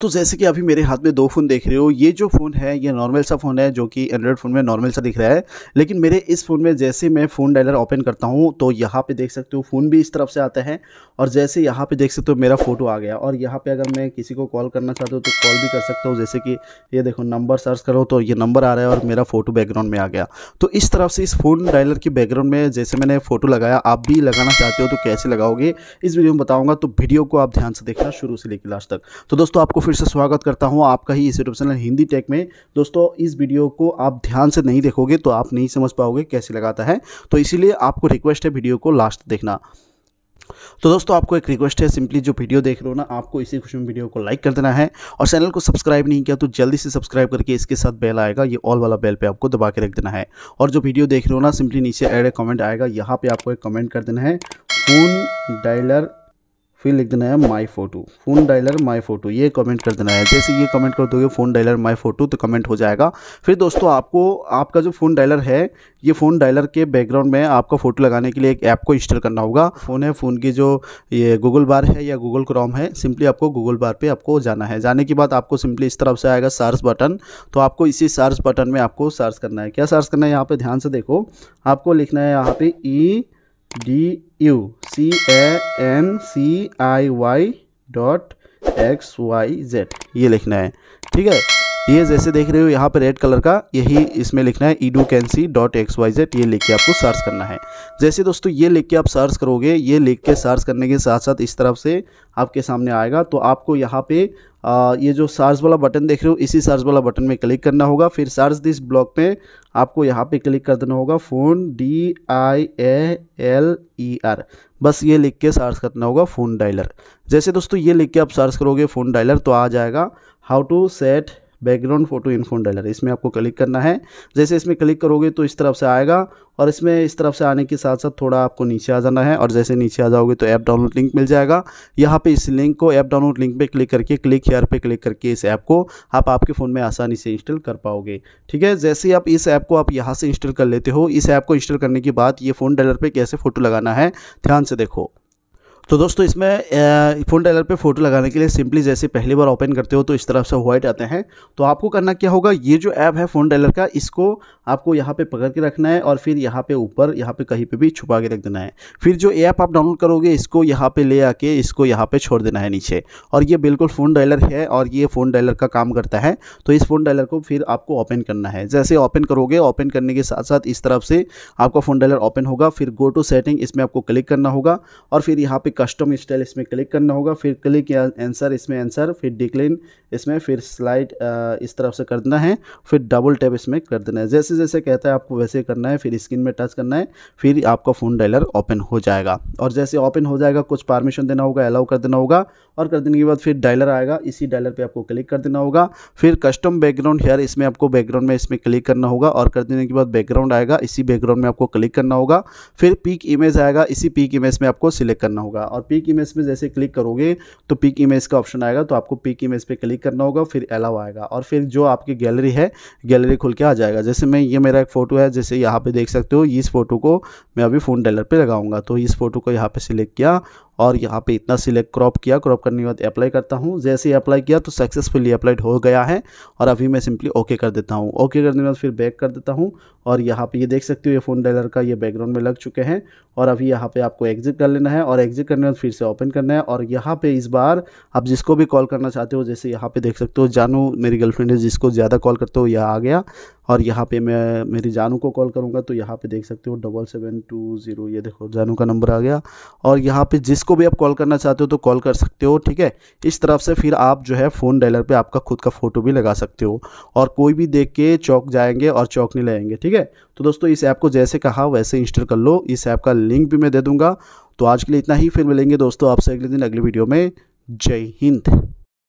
तो जैसे कि अभी मेरे हाथ में दो फ़ोन देख रहे हो ये जो फ़ोन है ये नॉर्मल सा फ़ोन है जो कि एंड्रॉयड फ़ोन में नॉर्मल सा दिख रहा है लेकिन मेरे इस फ़ोन में जैसे मैं फ़ोन डायलर ओपन करता हूँ तो यहाँ पे देख सकते हो फ़ोन भी इस तरफ से आता है और जैसे यहाँ पे देख सकते हो मेरा फ़ोटो आ गया और यहाँ पर अगर मैं किसी को कॉल करना चाहता हूँ तो कॉल भी कर सकता हूँ जैसे कि ये देखो नंबर सर्च करो तो ये नंबर आ रहा है और मेरा फ़ोटो बैकग्राउंड में आ गया तो इस तरफ से इस फ़ोन डायलर के बैकग्राउंड में जैसे मैंने फ़ोटो लगाया आप भी लगाना चाहते हो तो कैसे लगाओगे इस वीडियो में बताऊँगा तो वीडियो को आप ध्यान से देखना शुरू से लेकर लास्ट तक तो दोस्तों आपको फिर से स्वागत करता हूं आपका ही इस यूट्यूब चैनल हिंदी टेक में दोस्तों इस वीडियो को आप ध्यान से नहीं देखोगे तो आप नहीं समझ पाओगे कैसे लगाता है तो इसीलिए आपको रिक्वेस्ट है वीडियो को लास्ट देखना तो दोस्तों आपको एक रिक्वेस्ट है सिंपली जो वीडियो देख रहे हो ना आपको इसी खुशी में वीडियो को लाइक कर देना है और चैनल को सब्सक्राइब नहीं किया तो जल्दी से सब्सक्राइब करके इसके साथ बेल आएगा ये ऑल वाला बेल पे आपको दबा के रख देना है और जो वीडियो देख रहे हो ना सिंपली नीचे एड कमेंट आएगा यहाँ पर आपको एक कमेंट कर देना है फोन डायलर फिर लिख देना है my photo phone dialer my photo ये कमेंट कर देना है जैसे ये कमेंट कर दोगे फ़ोन डायलर माई फोटो तो कमेंट हो जाएगा फिर दोस्तों आपको आपका जो फ़ोन डायलर है ये फ़ोन डायलर के बैकग्राउंड में आपका फ़ोटो लगाने के लिए एक ऐप को इंस्टॉल करना होगा फ़ोन है फ़ोन की जो ये गूगल बार है या गूगल क्रोम है सिंपली आपको गूगल बार पर आपको जाना है जाने के बाद आपको सिंपली इस तरफ से आएगा सर्च बटन तो आपको इसी सर्च बटन में आपको सर्च करना है क्या सर्च करना है यहाँ पर ध्यान से देखो आपको लिखना है यहाँ पर E D U C A N C I Y dot X Y Z ये लिखना है ठीक है ये जैसे देख रहे हो यहाँ पर रेड कलर का यही इसमें लिखना है edu can C dot X Y Z ये लिख के आपको सर्च करना है जैसे दोस्तों ये लिख के आप सर्च करोगे ये लिख के सर्च करने के साथ साथ इस तरफ से आपके सामने आएगा तो आपको यहाँ पे आ, ये जो सर्च वाला बटन देख रहे हो इसी सर्च वाला बटन में क्लिक करना होगा फिर सर्च दिस ब्लॉक में आपको यहाँ पे क्लिक कर देना होगा phone D I A L E R बस ये लिख के सर्च करना होगा फ़ोन डायलर जैसे दोस्तों ये लिख के आप सर्च करोगे फ़ोन डायलर तो आ जाएगा how to set background photo in phone dialer इसमें आपको क्लिक करना है जैसे इसमें क्लिक करोगे तो इस तरफ से आएगा और इसमें इस तरफ से आने के साथ साथ थोड़ा आपको नीचे आ जाना है और जैसे नीचे आ जाओगे तो ऐप डाउनलोड लिंक मिल जाएगा यहाँ पे इस लिंक को ऐप डाउनलोड लिंक पे क्लिक करके क्लिक हेयर पे क्लिक करके इस ऐप को आप आपके फ़ोन में आसानी से इंस्टॉल कर पाओगे ठीक है जैसे आप इस ऐप को आप यहाँ से इंस्टॉल कर लेते हो इस ऐप को इंस्टॉल करने के बाद ये फ़ोन डायलर पर कैसे फ़ोटो लगाना है ध्यान से देखो तो दोस्तों इसमें फ़ोन टेलर पे फ़ोटो लगाने के लिए सिंपली जैसे पहली बार ओपन करते हो तो इस तरफ से व्हाइट आते हैं तो आपको करना क्या होगा ये जो ऐप है फ़ोन टेलर का इसको आपको यहाँ पे पकड़ के रखना है और फिर यहाँ पे ऊपर यहाँ पे कहीं पे भी छुपा के रख देना है फिर जो ऐप आप डाउनलोड करोगे इसको यहाँ पर ले आके इसको यहाँ पर छोड़ देना है नीचे और ये बिल्कुल फ़ोन डायलर है और ये फ़ोन डायलर का काम करता है तो इस फ़ोन डायलर को फिर आपको ओपन करना है जैसे ओपन करोगे ओपन करने के साथ साथ इस तरफ से आपका फ़ोन डायलर ओपन होगा फिर गो टू सेटिंग इसमें आपको क्लिक करना होगा और फिर यहाँ पर कस्टम स्टाइल इसमें क्लिक करना होगा फिर क्लिक या आंसर इसमें आंसर फिर डिक्लिन इसमें फिर स्लाइड इस तरफ से कर देना है फिर डबल टैप इसमें कर देना है जैसे जैसे कहता है आपको वैसे करना है फिर स्क्रीन में टच करना है फिर आपका फ़ोन डायलर ओपन हो जाएगा और जैसे ओपन हो जाएगा कुछ परमिशन देना होगा अलाउ कर देना होगा और कर देने के बाद फिर डायलर आएगा इसी डायलर पर आपको क्लिक कर देना होगा फिर कस्टम बैकग्राउंड हेयर इसमें आपको बैकग्राउंड में इसमें क्लिक करना होगा और कर देने के बाद बैकग्राउंड आएगा इसी बैकग्राउंड में आपको क्लिक करना होगा फिर पीक इमेज आएगा इसी पीक इमेज में आपको सिलेक्ट करना होगा और पिक इमेज में जैसे क्लिक करोगे तो पिक इमेज का ऑप्शन आएगा तो आपको पिक इमेज पे क्लिक करना होगा फिर अलाव आएगा और फिर जो आपकी गैलरी है गैलरी खुल के आ जाएगा जैसे मैं ये मेरा एक फ़ोटो है जैसे यहाँ पर देख सकते हो इस फोटो को मैं अभी फ़ोन डेलर पर लगाऊंगा तो इस फोटो को यहाँ पर सिलेक्ट किया और यहाँ पे इतना सिलेक्ट क्रॉप किया क्रॉप करने के बाद अप्लाई करता हूँ जैसे ही अप्लाई किया तो सक्सेसफुली अप्लाइड हो गया है और अभी मैं सिंपली ओके कर देता हूँ ओके करने के बाद फिर बैक कर देता हूँ और यहाँ पे ये देख सकते हो ये फ़ोन डायलर का ये बैकग्राउंड में लग चुके हैं और अभी यहाँ पे आपको एग्जिट कर लेना है और एग्जिट करने के बाद फिर से ओपन करना है और यहाँ पे इस बार आप जिसको भी कॉल करना चाहते हो जैसे यहाँ पे देख सकते हो जानू मेरी गर्लफ्रेंड है जिसको ज़्यादा कॉल करते हो यह आ गया और यहाँ पे मैं मेरी जानू को कॉल करूँगा तो यहाँ पे देख सकते हो डबल सेवन टू ज़ीरो ये देखो जानू का नंबर आ गया और यहाँ पे जिसको भी आप कॉल करना चाहते हो तो कॉल कर सकते हो ठीक है इस तरफ से फिर आप जो है फ़ोन डायलर पर आपका खुद का फ़ोटो भी लगा सकते हो और कोई भी देख के चौक जाएंगे और चौक नहीं लगेंगे ठीक है तो दोस्तों इस ऐप को जैसे कहा वैसे इंस्टॉल कर लो इस ऐप का लिंक भी मैं दे दूँगा तो आज के लिए इतना ही फिर मिलेंगे दोस्तों आपसे अगले दिन अगली वीडियो में जय हिंद